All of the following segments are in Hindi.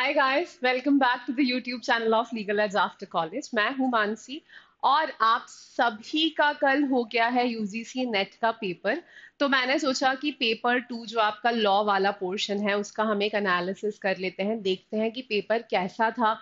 Hi guys welcome back to the YouTube channel of legal edge after college मैं हूं मानसी और आप सभी का कल हो गया है यूजीसी नेट का पेपर तो मैंने सोचा कि पेपर टू जो आपका लॉ वाला पोर्शन है उसका हम एक एनालिसिस कर लेते हैं देखते हैं कि पेपर कैसा था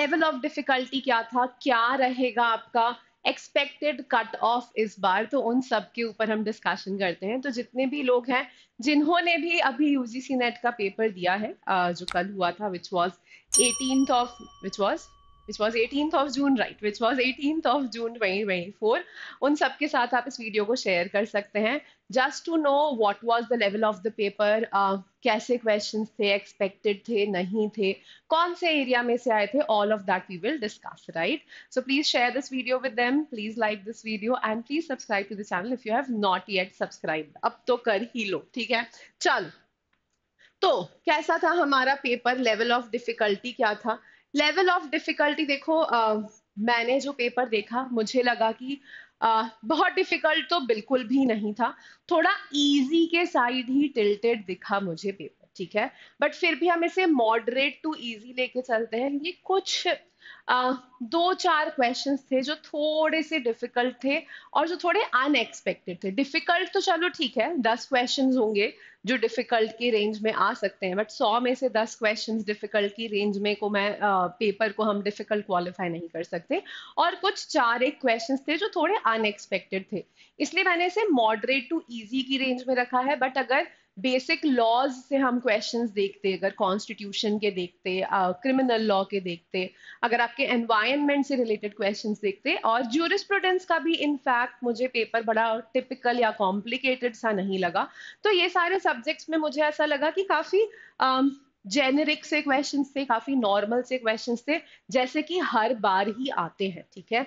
लेवल ऑफ डिफिकल्टी क्या था क्या रहेगा आपका एक्सपेक्टेड कट ऑफ इस बार तो उन सब के ऊपर हम डिस्कशन करते हैं तो जितने भी लोग हैं जिन्होंने भी अभी यूजीसी नेट का पेपर दिया है जो कल हुआ था which was eighteen of which was which was 18th of June, right? Which was 18th of June 2024. उन सब के साथ आप इस वीडियो को शेयर कर सकते हैं just to know what was the level of the paper कैसे क्वेश्चन थे एक्सपेक्टेड थे नहीं थे कौन से एरिया में से आए थे all of that we will discuss right so please share this video with them please like this video and please subscribe to the channel if you have not yet subscribe अब तो कर ही लो ठीक है चल तो कैसा था हमारा पेपर लेवल ऑफ डिफिकल्टी क्या था लेवल ऑफ डिफिकल्टी देखो मैंने जो पेपर देखा मुझे लगा कि बहुत डिफिकल्ट तो बिल्कुल भी नहीं था थोड़ा इजी के साइड ही टिल्टेड दिखा मुझे पेपर ठीक है बट फिर भी हम इसे मॉडरेट टू इजी लेके चलते हैं ये कुछ आ, दो चार क्वेश्चंस थे जो थोड़े से डिफिकल्ट थे और जो थोड़े अनएक्सपेक्टेड थे डिफिकल्ट तो चलो ठीक है दस क्वेश्चंस होंगे जो डिफिकल्ट की रेंज में आ सकते हैं बट सौ में से दस क्वेश्चन डिफिकल्ट की रेंज में को मैं पेपर को हम डिफिकल्ट क्वालिफाई नहीं कर सकते और कुछ चार एक क्वेश्चन थे जो थोड़े अनएक्सपेक्टेड थे इसलिए मैंने इसे मॉडरेट टू ईजी की रेंज में रखा है बट अगर बेसिक लॉज से हम क्वेश्चंस देखते अगर कॉन्स्टिट्यूशन के देखते क्रिमिनल लॉ के देखते अगर आपके एनवायरनमेंट से रिलेटेड क्वेश्चंस देखते और जूरिस्प्रूडेंस का भी इनफैक्ट मुझे पेपर बड़ा टिपिकल या कॉम्प्लिकेटेड सा नहीं लगा तो ये सारे सब्जेक्ट्स में मुझे ऐसा लगा कि काफ़ी जेनेरिक से क्वेश्चन थे काफ़ी नॉर्मल से क्वेश्चन थे जैसे कि हर बार ही आते हैं ठीक है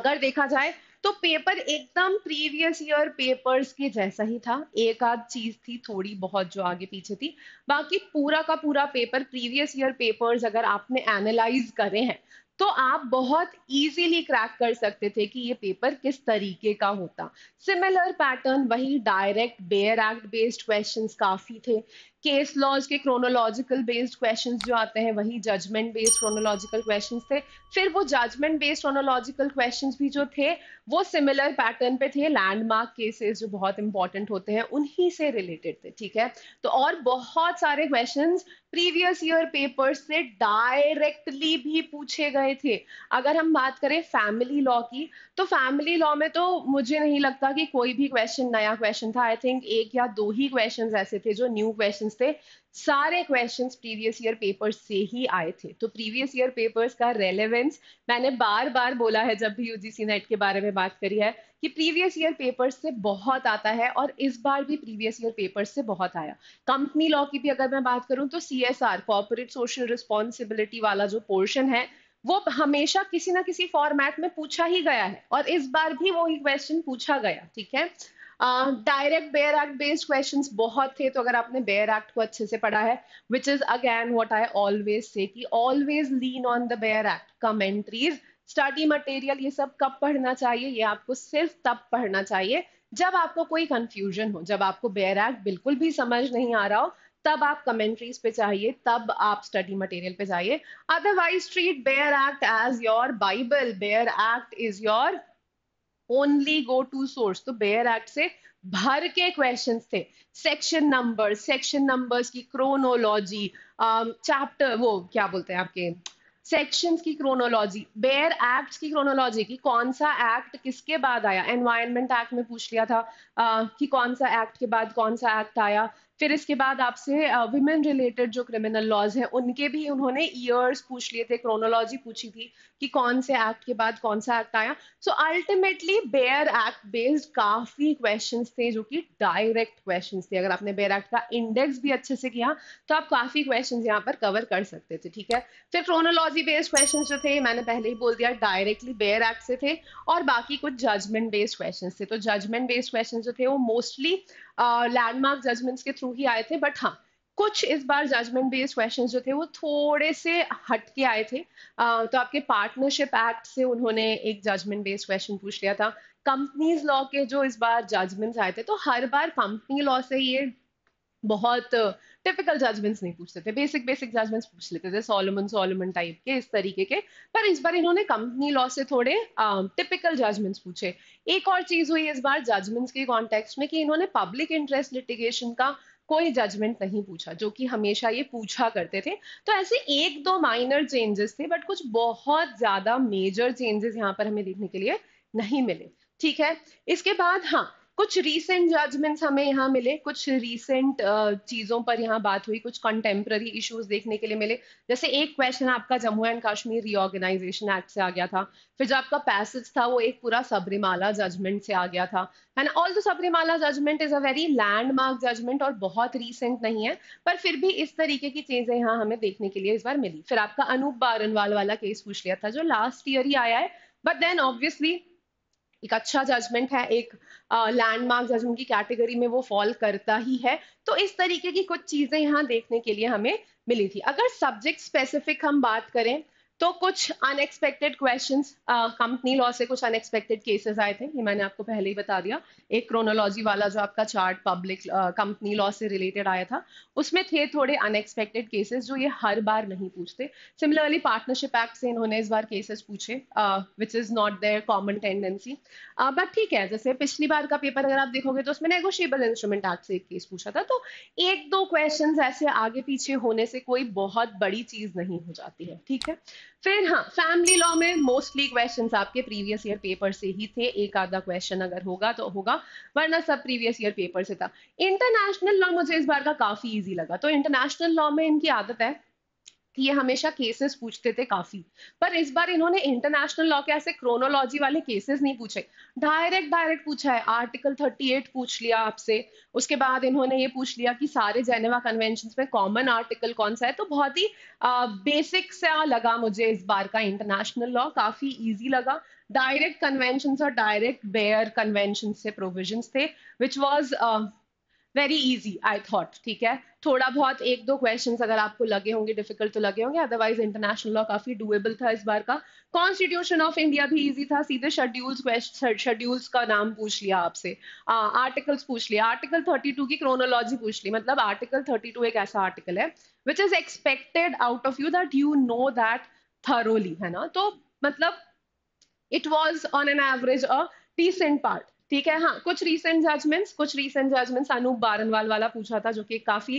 अगर देखा जाए तो पेपर एकदम प्रीवियस ईयर पेपर्स के जैसा ही था एक आध चीज थी थोड़ी बहुत जो आगे पीछे थी बाकी पूरा का पूरा पेपर प्रीवियस ईयर पेपर्स अगर आपने एनालाइज करे हैं तो आप बहुत इजीली क्रैक कर सकते थे कि ये पेपर किस तरीके का होता सिमिलर पैटर्न वही direct bare act based questions काफी थे केस लॉज के क्रोनोलॉजिकल बेस्ड क्वेश्चन जो आते हैं वही जजमेंट बेस्ड क्रोनोलॉजिकल क्वेश्चन थे फिर वो जजमेंट बेस्ड क्रोनोलॉजिकल क्वेश्चन भी जो थे वो सिमिलर पैटर्न पे थे लैंडमार्क केसेस जो बहुत इंपॉर्टेंट होते हैं उन्हीं से रिलेटेड थे ठीक है तो और बहुत सारे क्वेश्चन प्रीवियस ईयर पेपर से डायरेक्टली भी पूछे गए थे अगर हम बात करें फैमिली लॉ की तो फैमिली लॉ में तो मुझे नहीं लगता कि कोई भी क्वेश्चन नया क्वेश्चन था आई थिंक एक या दो ही क्वेश्चंस ऐसे थे जो न्यू क्वेश्चंस थे सारे क्वेश्चंस प्रीवियस ईयर पेपर्स से ही आए थे तो प्रीवियस ईयर पेपर्स का रेलेवेंस मैंने बार बार बोला है जब भी यूजीसी नेट के बारे में बात करी है कि प्रीवियस ईयर पेपर्स से बहुत आता है और इस बार भी प्रीवियस ईयर पेपर्स से बहुत आया कंपनी लॉ की भी अगर मैं बात करूं तो C S R corporate social responsibility वाला जो पोर्शन है वो हमेशा किसी ना किसी फॉर्मेट में पूछा ही गया है और इस बार भी वो क्वेश्चन पूछा गया ठीक है direct bare act based question बहुत थे तो अगर आपने बेयर एक्ट को अच्छे से पढ़ा है which is again what I always say always lean on the bare act commentaries study material ये सब कब पढ़ना चाहिए ये आपको सिर्फ तब पढ़ना चाहिए जब आपको कोई कंफ्यूजन हो जब आपको बेयर एक्ट बिल्कुल भी समझ नहीं आ रहा हो तब आप कमेंट्रीज पे चाहिए तब आप स्टडी मटेरियल पे जाइए otherwise treat bare act as your bible bare act is your only go to source तो बेयर एक्ट से भर के क्वेश्चंस थे सेक्शन नंबर सेक्शन नंबर्स की क्रोनोलॉजी चैप्टर um, वो क्या बोलते हैं आपके सेक्शंस की क्रोनोलॉजी बेयर एक्ट की क्रोनोलॉजी की कौन सा एक्ट किसके बाद आया एनवायरमेंट एक्ट में पूछ लिया था uh, कि कौन सा एक्ट के बाद कौन सा एक्ट आया फिर इसके बाद आपसे वुमेन रिलेटेड जो क्रिमिनल लॉज हैं उनके भी उन्होंने ईयर्स पूछ लिए थे क्रोनोलॉजी पूछी थी कि कौन से एक्ट के बाद कौन सा एक्ट आया so ultimately bare act based काफी क्वेश्चन थे जो कि डायरेक्ट क्वेश्चन थे अगर आपने बेयर एक्ट का इंडेक्स भी अच्छे से किया तो आप काफी क्वेश्चन यहाँ पर कवर कर सकते थे ठीक है फिर क्रोनोलॉजी बेस्ड क्वेश्चन जो थे मैंने पहले ही बोल दिया डायरेक्टली बेयर एक्ट से थे और बाकी कुछ जजमेंट बेस्ड क्वेश्चन थे तो जजमेंट बेस्ड क्वेश्चन जो थे वो मोस्टली लैंडमार्क जजमेंट्स के थ्रू ही आए थे बट हाँ कुछ इस बार जजमेंट बेस्ड क्वेश्चन जो थे वो थोड़े से हट के आए थे तो आपके पार्टनरशिप एक्ट से उन्होंने एक जजमेंट बेस्ड क्वेश्चन पूछ लिया था कंपनीज लॉ के जो इस बार जजमेंट्स आए थे तो हर बार कंपनी लॉ से ये बहुत टिपिकल जजमेंट्स नहीं पूछते थे बेसिक बेसिक जजमेंट्स पूछ लेते थे सोलोमन सोलोमन टाइप के इस तरीके के पर इस बार इन्होंने कंपनी लॉ से थोड़े टिपिकल जजमेंट्स पूछे एक और चीज हुई इस बार जजमेंट्स के कॉन्टेक्स्ट में कि इन्होंने पब्लिक इंटरेस्ट लिटिगेशन का कोई जजमेंट नहीं पूछा जो कि हमेशा ये पूछा करते थे तो ऐसे एक दो माइनर चेंजेस थे बट कुछ बहुत ज्यादा मेजर चेंजेस यहाँ पर हमें देखने के लिए नहीं मिले ठीक है इसके बाद हाँ कुछ रीसेंट जजमेंट्स हमें यहाँ मिले कुछ रीसेंट चीज़ों पर यहाँ बात हुई कुछ कंटेम्प्ररी इश्यूज देखने के लिए मिले जैसे एक क्वेश्चन आपका Jammu and Kashmir reorganisation act से आ गया था फिर जो आपका पैसेज था वो एक पूरा सबरीमाला जजमेंट से आ गया था and all the Sabarimala judgment is a very landmark judgment और बहुत रीसेंट नहीं है पर फिर भी इस तरीके की चीज़ें यहाँ हमें देखने के लिए इस बार मिली फिर आपका अनूप बारनवाल वाला केस पूछ लिया था जो लास्ट ईयर ही आया है बट देन ऑब्वियसली एक अच्छा जजमेंट है एक लैंडमार्क जजमेंट की कैटेगरी में वो फॉल करता ही है तो इस तरीके की कुछ चीजें यहाँ देखने के लिए हमें मिली थी अगर सब्जेक्ट स्पेसिफिक हम बात करें तो कुछ अनएक्सपेक्टेड क्वेश्चन कंपनी लॉ से कुछ अनएक्सपेक्टेड केसेस आए थे ये मैंने आपको पहले ही बता दिया एक क्रोनोलॉजी वाला जो आपका चार्ट पब्लिक कंपनी लॉ से रिलेटेड आया था उसमें थे थोड़े अनएक्सपेक्टेड केसेस जो ये हर बार नहीं पूछते सिमिलरली पार्टनरशिप एक्ट से इन्होंने इस बार केसेस पूछे which is not their common tendency but ठीक है जैसे पिछली बार का पेपर अगर आप देखोगे तो उसमें नेगोशिएबल इंस्ट्रूमेंट एक्ट से एक केस पूछा था तो एक दो क्वेश्चन ऐसे आगे पीछे होने से कोई बहुत बड़ी चीज़ नहीं हो जाती है ठीक है फिर हाँ फैमिली लॉ में मोस्टली क्वेश्चंस आपके प्रीवियस ईयर पेपर से ही थे एक आधा क्वेश्चन अगर होगा तो होगा वरना सब प्रीवियस ईयर पेपर से था इंटरनेशनल लॉ मुझे इस बार का काफी इजी लगा तो इंटरनेशनल लॉ में इनकी आदत है ये हमेशा केसेस पूछते थे काफी पर इस बार इन्होंने इंटरनेशनल लॉ के ऐसे क्रोनोलॉजी वाले केसेस नहीं पूछे डायरेक्ट डायरेक्ट पूछा है आर्टिकल 38 पूछ लिया आपसे उसके बाद इन्होंने ये पूछ लिया कि सारे जेनेवा कन्वेंशन में कॉमन आर्टिकल कौन सा है तो बहुत ही बेसिक से लगा मुझे इस बार का इंटरनेशनल लॉ काफी ईजी लगा डायरेक्ट कन्वेंशन और डायरेक्ट बेयर कन्वेंशन से प्रोविजन थे which was very easy I thought ठीक है थोड़ा बहुत एक दो क्वेश्चन अगर आपको लगे होंगे डिफिकल्ट तो लगे होंगे अदरवाइज इंटरनेशनल लॉ काफी डुएबल था इस बार का कॉन्स्टिट्यूशन ऑफ इंडिया भी इजी था सीधे शेड्यूल्स शेड्यूल्स का नाम पूछ लिया आपसे आर्टिकल्स पूछ लिया आर्टिकल थर्टी टू की क्रोनोलॉजी पूछ ली मतलब आर्टिकल थर्टी टू एक ऐसा आर्टिकल है which is expected out of you that you know that thoroughly है ना तो मतलब it was on an average a decent part ठीक है हाँ कुछ रीसेंट जजमेंट्स कुछ रीसेंट जजमेंट्स अनूप बारनवाल वाला पूछा था जो कि काफ़ी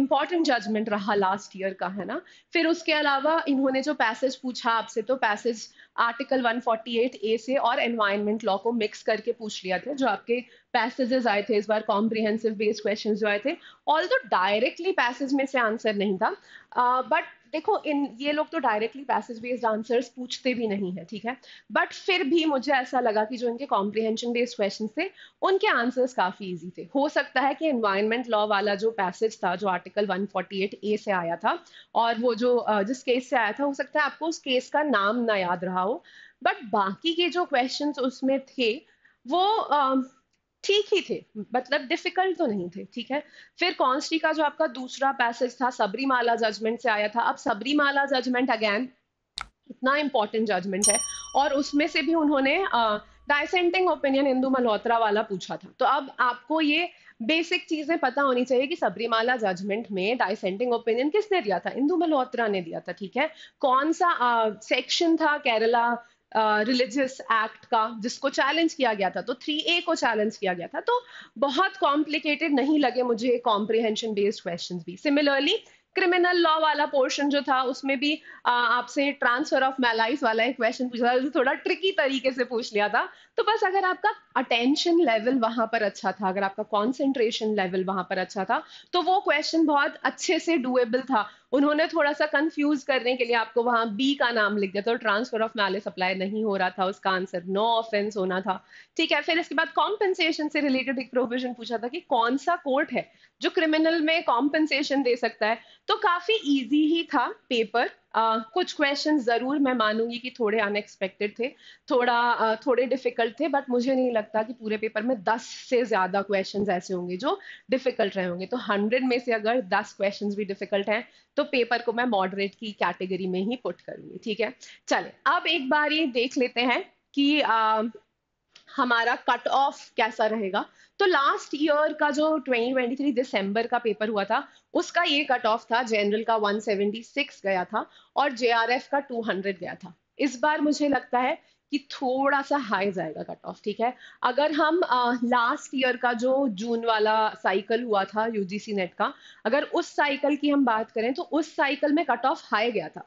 इंपॉर्टेंट जजमेंट रहा लास्ट ईयर का है ना फिर उसके अलावा इन्होंने जो पैसेज पूछा आपसे तो पैसेज आर्टिकल 148 ए से और एनवायरमेंट लॉ को मिक्स करके पूछ लिया था जो आपके पैसेजेस आए थे इस बार कॉम्प्रिहेंसिव बेस्ड क्वेश्चन जो आए थे ऑल तो डायरेक्टली पैसेज में से आंसर नहीं था बट uh, देखो इन ये लोग तो डायरेक्टली पैसेज बेस्ड आंसर्स पूछते भी नहीं है ठीक है बट फिर भी मुझे ऐसा लगा कि जो इनके कॉम्प्रिहेंशन बेस्ड क्वेश्चन थे उनके आंसर्स काफ़ी ईजी थे हो सकता है कि एनवायरमेंट लॉ वाला जो पैसेज था जो आर्टिकल 148 ए से आया था और वो जो जिस केस से आया था हो सकता है आपको उस केस का नाम ना याद रहा पाओ बट बाकी के जो क्वेश्चन उसमें थे वो ठीक ही थे मतलब डिफिकल्ट तो नहीं थे ठीक है फिर कॉन्स्टी का जो आपका दूसरा पैसेज था सबरीमाला जजमेंट से आया था अब सबरीमाला जजमेंट अगैन इतना इंपॉर्टेंट जजमेंट है और उसमें से भी उन्होंने डायसेंटिंग ओपिनियन इंदू मल्होत्रा वाला पूछा था तो अब आपको ये बेसिक चीजें पता होनी चाहिए कि सबरीमाला जजमेंट में डाइसेंटिंग ओपिनियन किसने दिया था इंदू मल्होत्रा ने दिया था ठीक है कौन सा सेक्शन uh, था केरला रिलीजियस uh, एक्ट का जिसको चैलेंज किया गया था तो थ्री ए को चैलेंज किया गया था तो बहुत कॉम्प्लिकेटेड नहीं लगे मुझे कॉम्प्रिहेंशन बेस्ड क्वेश्चन भी सिमिलरली क्रिमिनल लॉ वाला पोर्शन जो था उसमें भी आपसे ट्रांसफर ऑफ मैलाइज वाला एक क्वेश्चन पूछा था जो थोड़ा ट्रिकी तरीके से पूछ लिया था तो बस अगर आपका अटेंशन लेवल वहां पर अच्छा था अगर आपका कॉन्सेंट्रेशन लेवल वहां पर अच्छा था तो वो क्वेश्चन बहुत अच्छे से डुएबल था उन्होंने थोड़ा सा कंफ्यूज करने के लिए आपको वहां बी का नाम लिख दिया था ट्रांसफर ऑफ नाले अप्लाई नहीं हो रहा था उसका आंसर नो ऑफेंस होना था ठीक है फिर इसके बाद कॉम्पेंसेशन से रिलेटेड एक प्रोविजन पूछा था कि कौन सा कोर्ट है जो क्रिमिनल में कॉम्पेंसेशन दे सकता है तो काफी ईजी ही था पेपर कुछ क्वेश्चन ज़रूर मैं मानूंगी कि थोड़े अनएक्सपेक्टेड थे थोड़ा थोड़े डिफिकल्ट थे बट मुझे नहीं लगता कि पूरे पेपर में दस से ज़्यादा क्वेश्चन ऐसे होंगे जो डिफिकल्ट रहे होंगे तो हंड्रेड में से अगर दस क्वेश्चन भी डिफिकल्ट हैं तो पेपर को मैं मॉडरेट की कैटेगरी में ही पुट करूंगी ठीक है चले अब एक बार ये देख लेते हैं कि uh, हमारा कट ऑफ कैसा रहेगा तो लास्ट ईयर का जो 2023 दिसंबर का पेपर हुआ था उसका ये कट ऑफ था जनरल का 176 गया था और जे का 200 गया था इस बार मुझे लगता है कि थोड़ा सा हाई जाएगा कट ऑफ ठीक है अगर हम लास्ट uh, ईयर का जो जून वाला साइकिल हुआ था यूजीसी नेट का अगर उस साइकिल की हम बात करें तो उस साइकिल में कट ऑफ हाई गया था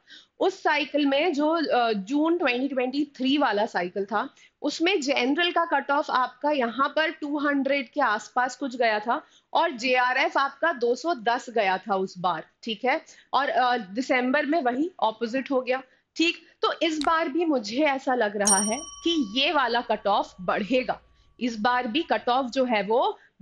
उस साइकिल में जो जून uh, 2023 वाला साइकिल था उसमें जनरल का कट ऑफ आपका यहाँ पर 200 के आसपास कुछ गया था और जे आपका 210 गया था उस बार ठीक है और दिसंबर uh, में वही ऑपोजिट हो गया ठीक तो इस बार भी मुझे ऐसा लग रहा है कि ये वाला कट ऑफ बढ़ेगा इस बार भी कट ऑफ जो है वो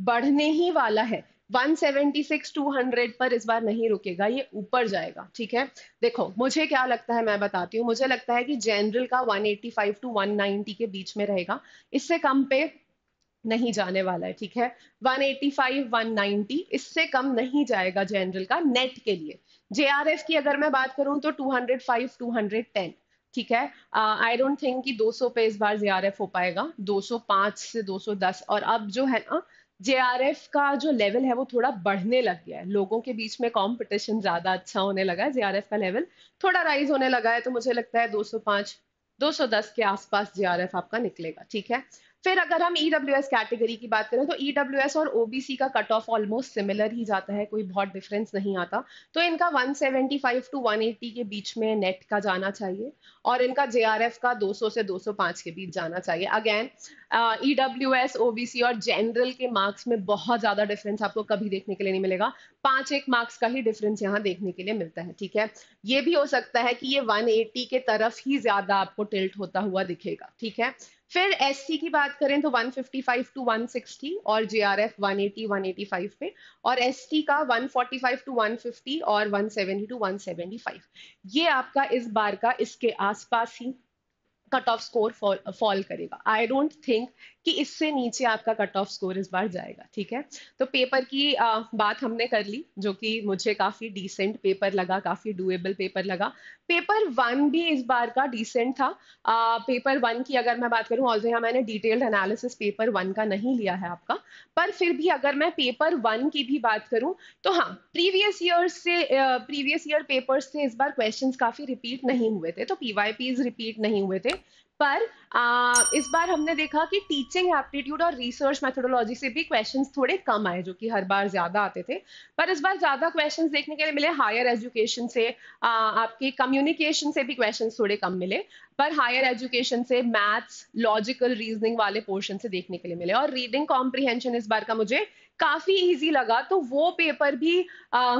बढ़ने ही वाला है 176 200 पर इस बार नहीं रुकेगा ये ऊपर जाएगा ठीक है देखो मुझे क्या लगता है मैं बताती हूँ मुझे लगता है कि जनरल का 185 टू 190 के बीच में रहेगा इससे कम पे नहीं जाने वाला है ठीक है 185, 190 इससे कम नहीं जाएगा जनरल का नेट के लिए जेआरएफ की अगर मैं बात करूं तो 205, 210 ठीक है आई डोंट थिंक कि 200 पे इस बार जेआरएफ हो पाएगा 205 से 210 और अब जो है ना जेआरएफ का जो लेवल है वो थोड़ा बढ़ने लग गया है लोगों के बीच में कॉम्पिटिशन ज्यादा अच्छा होने लगा है जेआरएफ का लेवल थोड़ा राइज होने लगा है तो मुझे लगता है दो 210 के आसपास जेआरएफ आपका निकलेगा ठीक है फिर अगर हम ई e कैटेगरी की बात करें तो ई डब्ल्यू एस और ओबीसी का कट ऑफ ऑलमोस्ट सिमिलर ही जाता है कोई बहुत डिफरेंस नहीं आता तो इनका 175 टू 180 के बीच में नेट का जाना चाहिए और इनका जे का 200 से 205 के बीच जाना चाहिए again E W S O B C और जनरल के मार्क्स में बहुत ज़्यादा डिफरेंस आपको कभी देखने के लिए नहीं मिलेगा पाँच एक मार्क्स का ही डिफरेंस यहाँ देखने के लिए मिलता है ठीक है ये भी हो सकता है कि ये 180 के तरफ ही ज़्यादा आपको टिल्ट होता हुआ दिखेगा ठीक है फिर एस की बात करें तो 155 टू 160 और J R F one eighty पे और एस का 145 टू 150 और 170 टू 175 ये आपका इस बार का इसके आसपास ही कट ऑफ स्कोर फॉल करेगा आई डोंट थिंक कि इससे नीचे आपका कट ऑफ स्कोर इस बार जाएगा ठीक है तो पेपर की आ, बात हमने कर ली जो कि मुझे काफ़ी डिसेंट पेपर लगा काफ़ी डुएबल पेपर लगा पेपर वन भी इस बार का डिसेंट था आ, पेपर वन की अगर मैं बात करूँ ऑल्सो यहाँ मैंने डिटेल्ड एनालिसिस पेपर वन का नहीं लिया है आपका पर फिर भी अगर मैं पेपर वन की भी बात करूँ तो हाँ प्रीवियस ईयर से प्रीवियस ईयर पेपर्स से इस बार क्वेश्चन काफ़ी रिपीट नहीं हुए थे तो पी रिपीट नहीं हुए थे पर आ, इस बार हमने देखा कि टीचिंग एप्टीट्यूड और रिसर्च मेथोडोलॉजी से भी क्वेश्चन थोड़े कम आए जो कि हर बार ज़्यादा आते थे पर इस बार ज़्यादा क्वेश्चन देखने के लिए मिले हायर एजुकेशन से आ, आपकी कम्युनिकेशन से भी क्वेश्चन थोड़े कम मिले पर हायर एजुकेशन से मैथ्स लॉजिकल रीजनिंग वाले पोर्शन से देखने के लिए मिले और रीडिंग कॉम्प्रीहेंशन इस बार का मुझे काफ़ी ईजी लगा तो वो पेपर भी आ,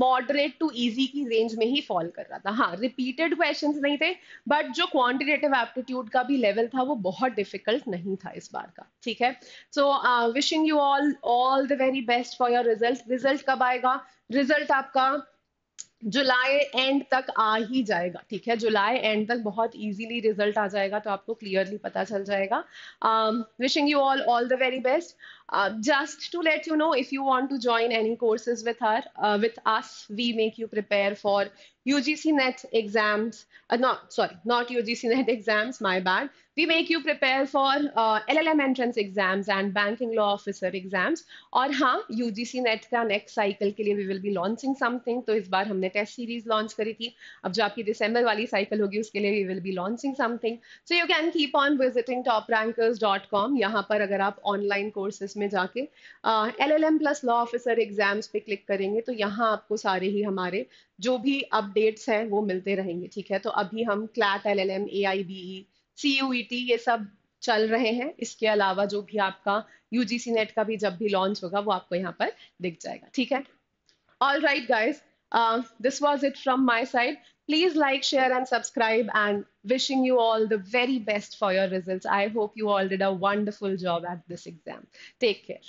मॉडरेट टू इजी की रेंज में ही फॉल कर रहा था हाँ रिपीटेड क्वेश्चंस नहीं थे बट जो क्वांटिटेटिव एप्टीट्यूड का भी लेवल था वो बहुत डिफिकल्ट नहीं था इस बार का ठीक है so wishing you all all the very best for your result result कब आएगा रिजल्ट आपका जुलाई एंड तक आ ही जाएगा ठीक है जुलाई एंड तक बहुत इजीली रिजल्ट आ जाएगा तो आपको क्लियरली पता चल जाएगा wishing you all all the very best Uh, just to let you know, if you want to join any courses with her, uh, with us, we make you prepare for UGC NET exams. Uh, not sorry, not UGC NET exams. My bad. We make you prepare for uh, LLM entrance exams and banking law officer exams. और हाँ, UGC NET next cycle के we will be launching something. So this बार हमने test series launch करी थी. अब जो आपकी December वाली cycle hogi, उसके लिए we will be launching something. So you can keep on visiting toprankers.com. यहाँ पर अगर आप online courses इसमें जाके L L M plus law officer exams पे क्लिक करेंगे तो यहाँ आपको सारे ही हमारे जो भी अपडेट्स हैं वो मिलते रहेंगे ठीक है तो अभी हम CLAT L L M A I B E C U E T ये सब चल रहे हैं इसके अलावा जो भी आपका यू जी सी नेट का भी जब भी लॉन्च होगा वो आपको यहाँ पर दिख जाएगा ठीक है all right guys this was it from my side Please like, share, and subscribe. And wishing you all the very best for your results. I hope you all did a wonderful job at this exam. Take care.